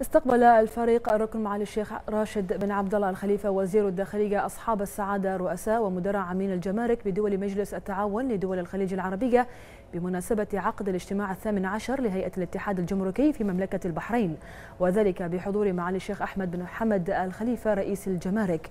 استقبل الفريق الركن معالي الشيخ راشد بن عبد الله الخليفه وزير الداخليه اصحاب السعاده رؤساء ومدراء عامين الجمارك بدول مجلس التعاون لدول الخليج العربيه بمناسبه عقد الاجتماع الثامن عشر لهيئه الاتحاد الجمركي في مملكه البحرين وذلك بحضور معالي الشيخ احمد بن حمد الخليفه رئيس الجمارك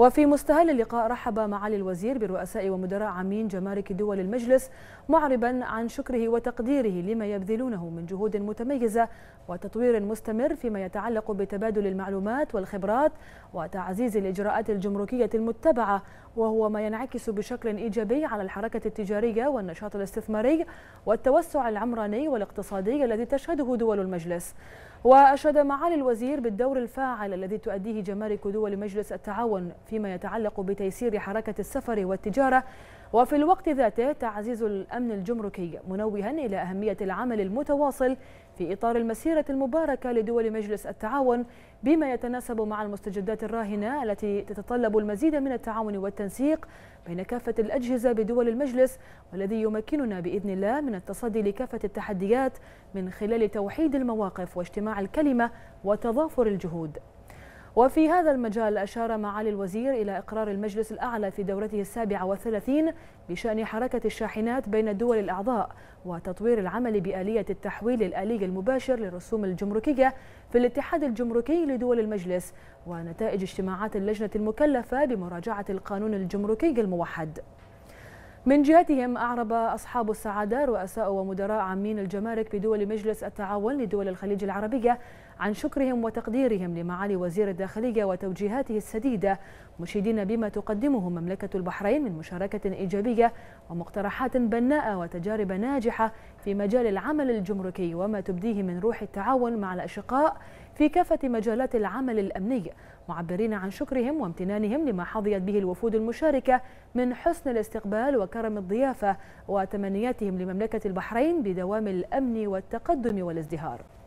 وفي مستهل اللقاء رحب معالي الوزير برؤساء ومدراء عامين جمارك دول المجلس معربا عن شكره وتقديره لما يبذلونه من جهود متميزة وتطوير مستمر فيما يتعلق بتبادل المعلومات والخبرات وتعزيز الإجراءات الجمركية المتبعة وهو ما ينعكس بشكل إيجابي على الحركة التجارية والنشاط الاستثماري والتوسع العمراني والاقتصادي الذي تشهده دول المجلس وأشاد معالي الوزير بالدور الفاعل الذي تؤديه جمارك دول مجلس التعاون فيما يتعلق بتيسير حركة السفر والتجارة وفي الوقت ذاته تعزيز الأمن الجمركي منوها إلى أهمية العمل المتواصل في إطار المسيرة المباركة لدول مجلس التعاون بما يتناسب مع المستجدات الراهنة التي تتطلب المزيد من التعاون والتنسيق بين كافة الأجهزة بدول المجلس والذي يمكننا بإذن الله من التصدي لكافة التحديات من خلال توحيد المواقف واجتماع الكلمة وتضافر الجهود وفي هذا المجال أشار معالي الوزير إلى إقرار المجلس الأعلى في دورته السابعة والثلاثين بشأن حركة الشاحنات بين الدول الأعضاء وتطوير العمل بآلية التحويل الآلي المباشر للرسوم الجمركية في الاتحاد الجمركي لدول المجلس ونتائج اجتماعات اللجنة المكلفة بمراجعة القانون الجمركي الموحد من جهتهم أعرب أصحاب السعادة رؤساء ومدراء عامين الجمارك بدول مجلس التعاون لدول الخليج العربية عن شكرهم وتقديرهم لمعالي وزير الداخلية وتوجيهاته السديدة مشيدين بما تقدمه مملكة البحرين من مشاركة إيجابية ومقترحات بناءة وتجارب ناجحة في مجال العمل الجمركي وما تبديه من روح التعاون مع الأشقاء في كافة مجالات العمل الأمني معبرين عن شكرهم وامتنانهم لما حظيت به الوفود المشاركة من حسن الاستقبال وكرم الضيافة وتمنياتهم لمملكة البحرين بدوام الأمن والتقدم والازدهار